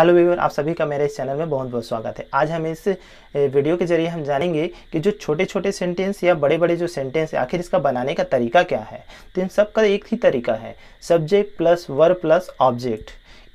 hello व्यवर आप सभी का मेरे इस चैनल में बहुत बहुत स्वागत है आज हम इस वीडियो के जरिए हम जानेंगे कि जो छोटे छोटे सेंटेंस या बड़े बड़े जो सेंटेंस है आखिर इसका बनाने का तरीका क्या है तो इन सब का एक ही तरीका है subject plus verb plus object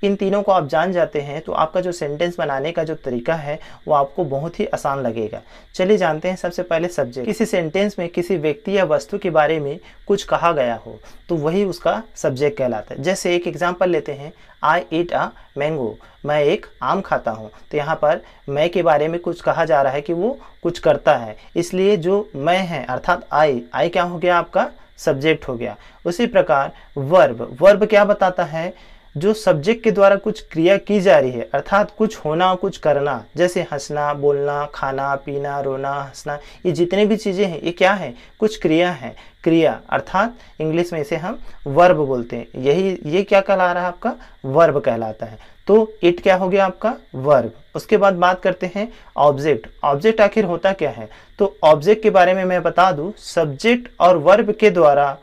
इन तीनों को आप जान जाते हैं तो आपका जो सेंटेंस बनाने का जो तरीका है वो आपको बहुत ही आसान लगेगा चलिए जानते हैं सबसे पहले सब्जेक्ट किसी सेंटेंस में किसी व्यक्ति या वस्तु के बारे में कुछ कहा गया हो तो वही उसका सब्जेक्ट कहलाता है जैसे एक एग्जाम्पल लेते हैं आई ईट अ मैंगो मैं एक आम खाता हूँ तो यहाँ पर मैं के बारे में कुछ कहा जा रहा है कि वो कुछ करता है इसलिए जो मैं है अर्थात आई आई क्या हो गया आपका सब्जेक्ट हो गया उसी प्रकार वर्ब वर्ब क्या बताता है जो सब्जेक्ट के द्वारा कुछ क्रिया की जा रही है अर्थात कुछ होना और कुछ करना जैसे हंसना बोलना खाना पीना रोना हंसना ये जितने भी चीज़ें हैं ये क्या है कुछ क्रिया है क्रिया अर्थात इंग्लिश में इसे हम वर्ब बोलते हैं यही ये क्या कहला रहा है आपका वर्ब कहलाता है तो इट क्या हो गया आपका वर्ब उसके बाद बात करते हैं ऑब्जेक्ट ऑब्जेक्ट आखिर होता क्या है तो ऑब्जेक्ट के बारे में मैं बता दूं सब्जेक्ट और वर्ब के द्वारा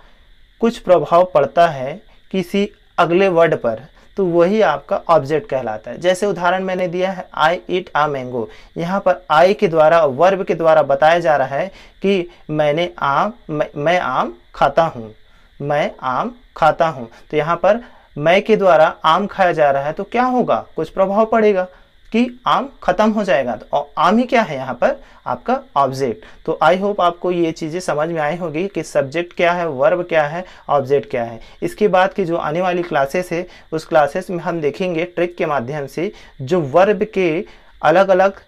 कुछ प्रभाव पड़ता है किसी अगले वर्ड पर तो वही आपका ऑब्जेक्ट कहलाता है जैसे उदाहरण मैंने दिया है आई ईट आ मैंगो यहाँ पर आई के द्वारा वर्ब के द्वारा बताया जा रहा है कि मैंने आम मैं, मैं आम खाता हूँ मैं आम खाता हूँ तो यहाँ पर मैं के द्वारा आम खाया जा रहा है तो क्या होगा कुछ प्रभाव पड़ेगा कि आम खत्म हो जाएगा तो आम ही क्या है यहाँ पर आपका ऑब्जेक्ट तो आई होप आपको ये चीज़ें समझ में आई होगी कि सब्जेक्ट क्या है वर्ब क्या है ऑब्जेक्ट क्या है इसके बाद की जो आने वाली क्लासेस है उस क्लासेस में हम देखेंगे ट्रिक के माध्यम से जो वर्ब के अलग अलग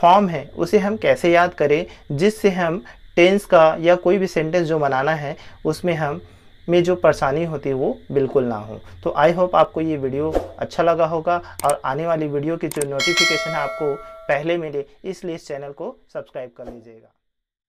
फॉर्म है उसे हम कैसे याद करें जिससे हम टेंस का या कोई भी सेंटेंस जो बनाना है उसमें हम में जो परेशानी होती है वो बिल्कुल ना हो तो आई होप आपको ये वीडियो अच्छा लगा होगा और आने वाली वीडियो की जो नोटिफिकेशन है आपको पहले मिले इसलिए इस चैनल को सब्सक्राइब कर लीजिएगा